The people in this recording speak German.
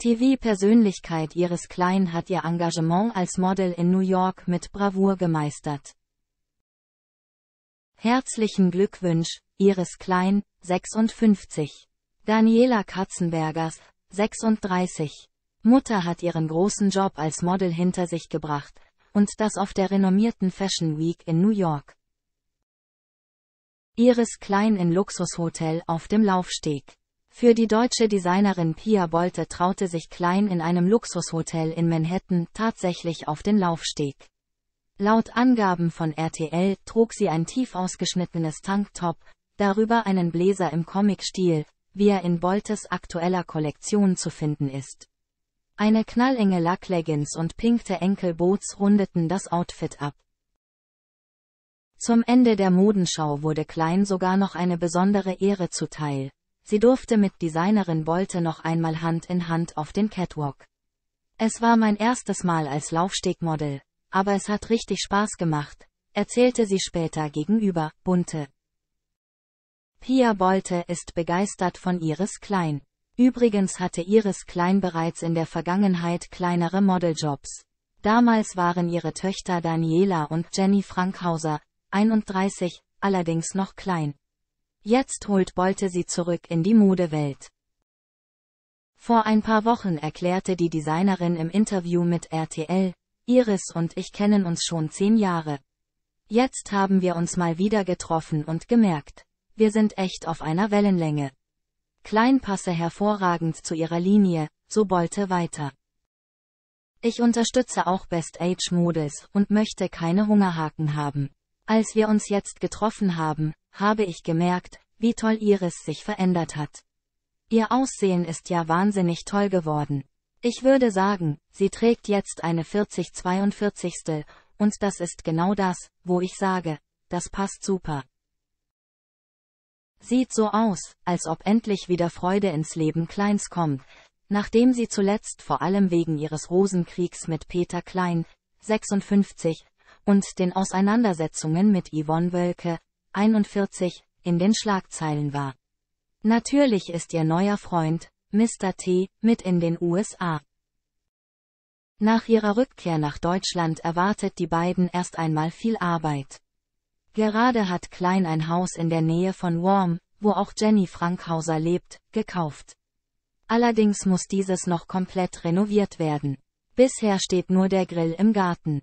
TV-Persönlichkeit Iris Klein hat ihr Engagement als Model in New York mit Bravour gemeistert. Herzlichen Glückwunsch, Iris Klein, 56. Daniela Katzenbergers, 36. Mutter hat ihren großen Job als Model hinter sich gebracht, und das auf der renommierten Fashion Week in New York. Iris Klein in Luxushotel auf dem Laufsteg. Für die deutsche Designerin Pia Bolte traute sich Klein in einem Luxushotel in Manhattan tatsächlich auf den Laufsteg. Laut Angaben von RTL trug sie ein tief ausgeschnittenes Tanktop, darüber einen Bläser im Comic-Stil, wie er in Boltes aktueller Kollektion zu finden ist. Eine knallenge Lackleggings und pinkte Enkelboots rundeten das Outfit ab. Zum Ende der Modenschau wurde Klein sogar noch eine besondere Ehre zuteil. Sie durfte mit Designerin Bolte noch einmal Hand in Hand auf den Catwalk. Es war mein erstes Mal als Laufstegmodel, aber es hat richtig Spaß gemacht, erzählte sie später gegenüber Bunte. Pia Bolte ist begeistert von Iris Klein. Übrigens hatte Iris Klein bereits in der Vergangenheit kleinere Modeljobs. Damals waren ihre Töchter Daniela und Jenny Frankhauser, 31, allerdings noch klein. Jetzt holt Bolte sie zurück in die Modewelt. Vor ein paar Wochen erklärte die Designerin im Interview mit RTL, Iris und ich kennen uns schon zehn Jahre. Jetzt haben wir uns mal wieder getroffen und gemerkt, wir sind echt auf einer Wellenlänge. Klein passe hervorragend zu ihrer Linie, so Bolte weiter. Ich unterstütze auch Best Age Models und möchte keine Hungerhaken haben. Als wir uns jetzt getroffen haben, habe ich gemerkt, wie toll Iris sich verändert hat. Ihr Aussehen ist ja wahnsinnig toll geworden. Ich würde sagen, sie trägt jetzt eine 40-42. Und das ist genau das, wo ich sage, das passt super. Sieht so aus, als ob endlich wieder Freude ins Leben Kleins kommt, nachdem sie zuletzt vor allem wegen ihres Rosenkriegs mit Peter Klein, 56, und den Auseinandersetzungen mit Yvonne Wölke, 41, in den Schlagzeilen war. Natürlich ist ihr neuer Freund, Mr. T, mit in den USA. Nach ihrer Rückkehr nach Deutschland erwartet die beiden erst einmal viel Arbeit. Gerade hat Klein ein Haus in der Nähe von Warm, wo auch Jenny Frankhauser lebt, gekauft. Allerdings muss dieses noch komplett renoviert werden. Bisher steht nur der Grill im Garten.